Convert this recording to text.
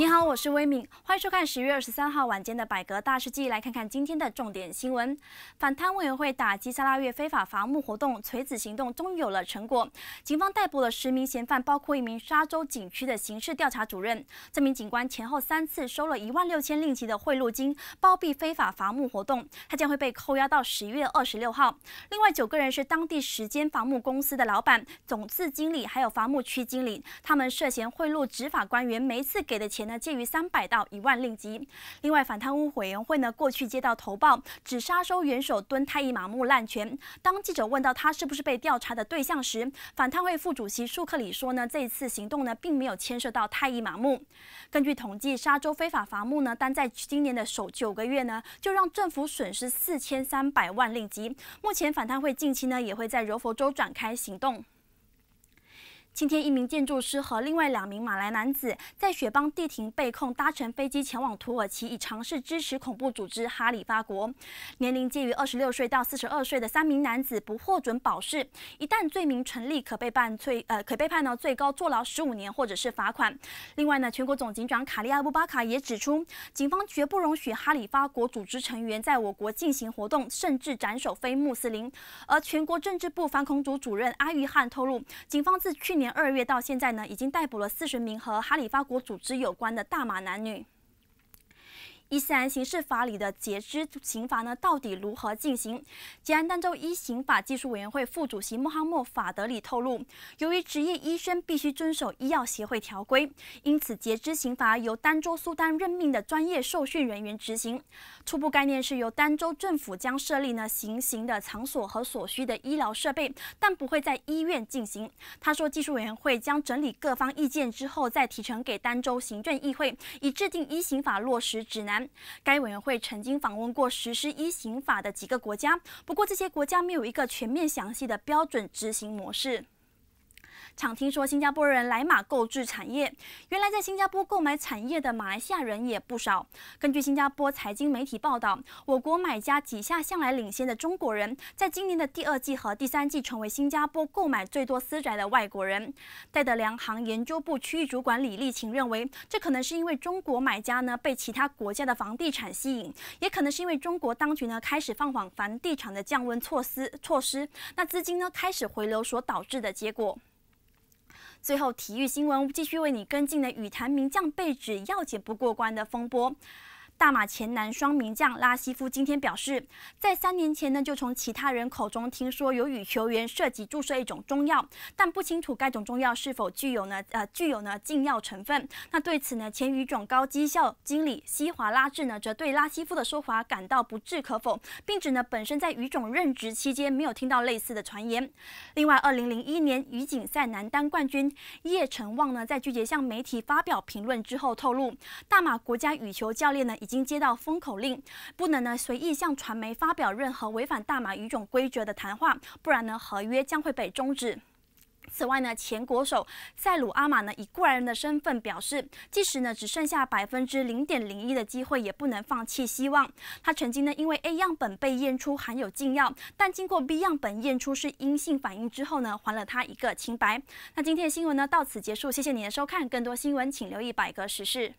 你好，我是威敏，欢迎收看十月二十三号晚间的百格大事记，来看看今天的重点新闻。反贪委员会打击沙拉月非法伐木活动“锤子行动”终于有了成果，警方逮捕了十名嫌犯，包括一名沙洲景区的刑事调查主任。这名警官前后三次收了一万六千令吉的贿赂金，包庇非法伐木活动，他将会被扣押到十月二十六号。另外九个人是当地时间伐木公司的老板、总次经理，还有伐木区经理，他们涉嫌贿赂执法官员，每次给的钱。那介于三百到一万令吉。另外，反贪污委员会呢，过去接到投报指杀收元首蹲太乙马木滥权。当记者问到他是不是被调查的对象时，反贪会副主席舒克里说呢，这次行动呢，并没有牵涉到太乙马木。根据统计，沙州非法伐木呢，单在今年的首九个月呢，就让政府损失四千三百万令吉。目前，反贪会近期呢，也会在柔佛州展开行动。今天，一名建筑师和另外两名马来男子在雪邦地庭被控搭乘飞机前往土耳其，以尝试支持恐怖组织“哈里发国”。年龄介于二十六岁到四十二岁的三名男子不获准保释，一旦罪名成立，可被判最呃可被判呢最高坐牢十五年或者是罚款。另外呢，全国总警长卡利亚布巴卡也指出，警方绝不容许“哈里发国”组织成员在我国进行活动，甚至斩首非穆斯林。而全国政治部反恐组主任阿玉汉透露，警方自去年。二月到现在呢，已经逮捕了四十名和哈里发国组织有关的大马男女。伊斯兰刑事法里的截肢刑罚呢，到底如何进行？吉安丹州一刑法技术委员会副主席穆罕默法德里透露，由于职业医生必须遵守医药协会条规，因此截肢刑罚由丹州苏丹任命的专业受训人员执行。初步概念是由丹州政府将设立呢行刑的场所和所需的医疗设备，但不会在医院进行。他说，技术委员会将整理各方意见之后，再提呈给丹州行政议会，以制定一刑法落实指南。该委员会曾经访问过实施一刑法的几个国家，不过这些国家没有一个全面、详细的标准执行模式。常听说新加坡人来马购置产业，原来在新加坡购买产业的马来西亚人也不少。根据新加坡财经媒体报道，我国买家几下向来领先的中国人，在今年的第二季和第三季成为新加坡购买最多私宅的外国人。戴德梁行研究部区域主管李立晴认为，这可能是因为中国买家呢被其他国家的房地产吸引，也可能是因为中国当局呢开始放缓房地产的降温措施措施，那资金呢开始回流所导致的结果。最后，体育新闻继续为你跟进的羽坛名将被指要解不过关的风波。大马前男双名将拉西夫今天表示，在三年前呢就从其他人口中听说有与球员涉及注射一种中药，但不清楚该种中药是否具有呢呃具有呢禁药成分。那对此呢前羽种高绩效经理西华拉治呢则对拉西夫的说法感到不置可否，并指呢本身在羽种任职期间没有听到类似的传言。另外，二零零一年羽锦赛男单冠军叶成旺呢在拒绝向媒体发表评论之后透露，大马国家羽球教练呢已。已经接到封口令，不能呢随意向传媒发表任何违反大马语种规则的谈话，不然呢合约将会被终止。此外呢，前国手塞鲁阿马呢以过来人的身份表示，即使呢只剩下百分之零点零一的机会，也不能放弃希望。他曾经呢因为 A 样本被验出含有禁药，但经过 B 样本验出是阴性反应之后呢，还了他一个清白。那今天的新闻呢到此结束，谢谢您的收看，更多新闻请留意《百格时事》。